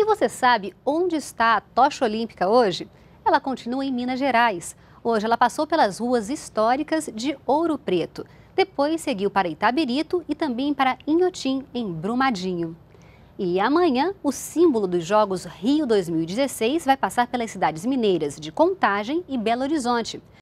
E você sabe onde está a tocha olímpica hoje? Ela continua em Minas Gerais. Hoje ela passou pelas ruas históricas de Ouro Preto. Depois seguiu para Itaberito e também para Inhotim, em Brumadinho. E amanhã, o símbolo dos Jogos Rio 2016 vai passar pelas cidades mineiras de Contagem e Belo Horizonte.